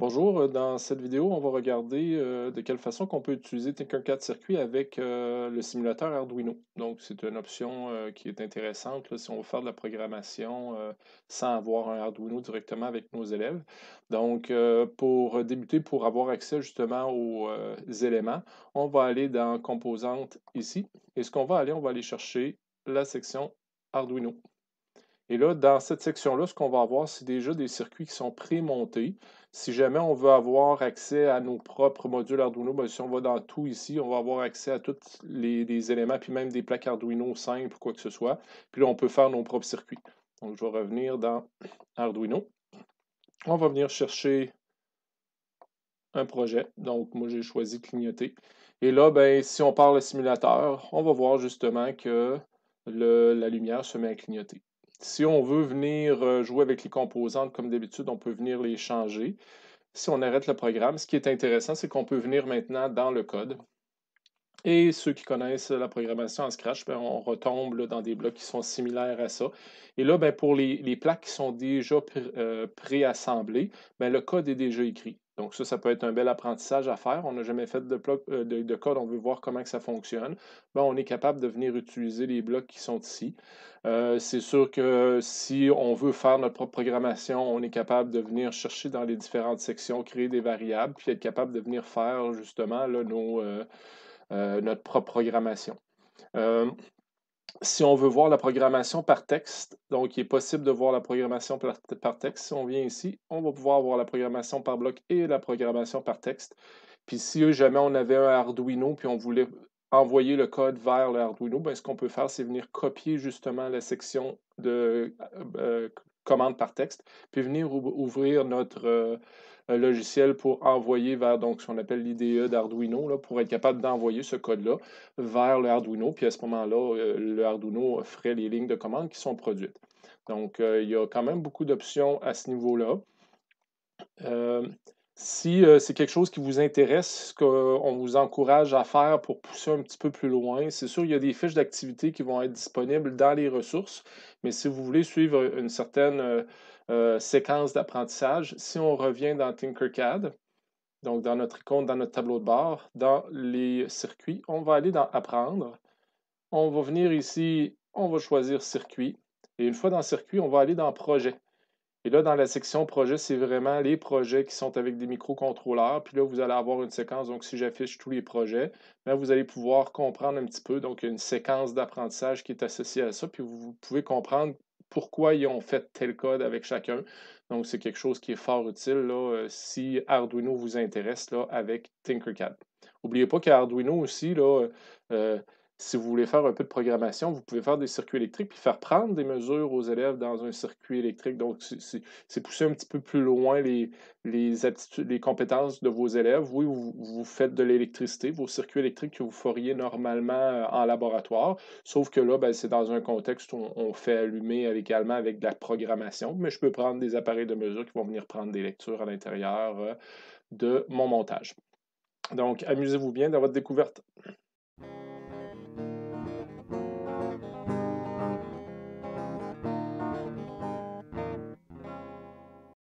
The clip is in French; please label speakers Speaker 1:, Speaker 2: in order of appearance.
Speaker 1: Bonjour, euh, dans cette vidéo, on va regarder euh, de quelle façon qu'on peut utiliser Tinkercad Circuit avec euh, le simulateur Arduino. Donc, c'est une option qui est intéressante si on veut faire de la programmation sans avoir un Arduino directement avec nos élèves. Donc, pour débuter, pour avoir accès justement aux éléments, on va aller dans Composantes ici. Et ce qu'on va aller, on va aller chercher la section Arduino. Et là, dans cette section-là, ce qu'on va avoir, c'est déjà des circuits qui sont pré-montés. Si jamais on veut avoir accès à nos propres modules Arduino, ben, si on va dans tout ici, on va avoir accès à tous les, éléments, puis même des plaques Arduino simples, quoi que ce soit. Puis là, on peut faire nos propres circuits. Donc, je vais revenir dans Arduino. On va venir chercher un projet. Donc, moi, j'ai choisi clignoter. Et là, ben, si on parle le simulateur, on va voir justement que la lumière se met à clignoter. Si on veut venir euh, jouer avec les composantes, comme d'habitude, on peut venir les changer. Si on arrête le programme, ce qui est intéressant, c'est qu'on peut venir maintenant dans le code. Et ceux qui connaissent la programmation en Scratch, ben, on retombe dans des blocs qui sont similaires à ça. Et là, ben, pour les, plaques qui sont déjà euh, préassemblées, ben, le code est déjà écrit. Donc ça, ça peut être un bel apprentissage à faire. On n'a jamais fait de, euh, de, code, on veut voir comment que ça fonctionne. on est capable de venir utiliser les blocs qui sont ici. Euh, c'est sûr que si on veut faire notre propre programmation, on est capable de venir chercher dans les différentes sections, créer des variables, puis être capable de venir faire justement nos, euh, notre propre programmation si on veut voir la programmation par texte, donc il est possible de voir la programmation par, texte. Si on vient ici, on va pouvoir voir la programmation par bloc et la programmation par texte. Puis si jamais on avait un Arduino, puis on voulait envoyer le code vers le Arduino, ben, ce qu'on peut faire, c'est venir copier justement la section de euh, commande par texte, puis venir ouvrir notre euh, logiciel pour envoyer vers donc, ce qu'on appelle l'IDE d'Arduino, pour être capable d'envoyer ce code-là vers le puis à ce moment-là, euh, ferait les lignes de commande qui sont produites. Donc, euh, il y a quand même beaucoup d'options à ce niveau-là. Si euh, c'est quelque chose qui vous intéresse, ce qu'on vous encourage à faire pour pousser un petit peu plus loin, c'est sûr, il y a des fiches d'activité qui vont être disponibles dans les ressources, mais si vous voulez suivre une certaine euh, euh, séquence d'apprentissage, si on revient dans Tinkercad, donc dans notre icône, dans notre tableau de bord, dans les circuits, on va aller dans Apprendre. On va venir ici, on va choisir Circuit. Et une fois dans Circuit, on va aller dans Projet. Et là, dans la section projet, c'est vraiment les projets qui sont avec des microcontrôleurs. Puis là, vous allez avoir une séquence. Donc, si j'affiche tous les projets, ben, vous allez pouvoir comprendre un petit peu. Donc, une séquence d'apprentissage qui est associée à ça. Puis vous pouvez comprendre pourquoi ils ont fait tel code avec chacun. Donc, c'est quelque chose qui est fort utile là, euh, si Arduino vous intéresse là, avec Tinkercad. N'oubliez pas qu'Arduino aussi, là, euh, si vous voulez faire un peu de programmation, vous pouvez faire des circuits électriques puis faire prendre des mesures aux élèves dans un circuit électrique. Donc, c'est pousser un petit peu plus loin les, compétences de vos élèves. Oui, vous, faites de l'électricité, vos circuits électriques que vous feriez normalement euh, en laboratoire, sauf que là, ben, c'est dans un contexte où on, on fait allumer euh, également avec de la programmation, mais je peux prendre des appareils de mesure qui vont venir prendre des lectures à l'intérieur euh, de mon montage. Donc, amusez-vous bien dans votre découverte.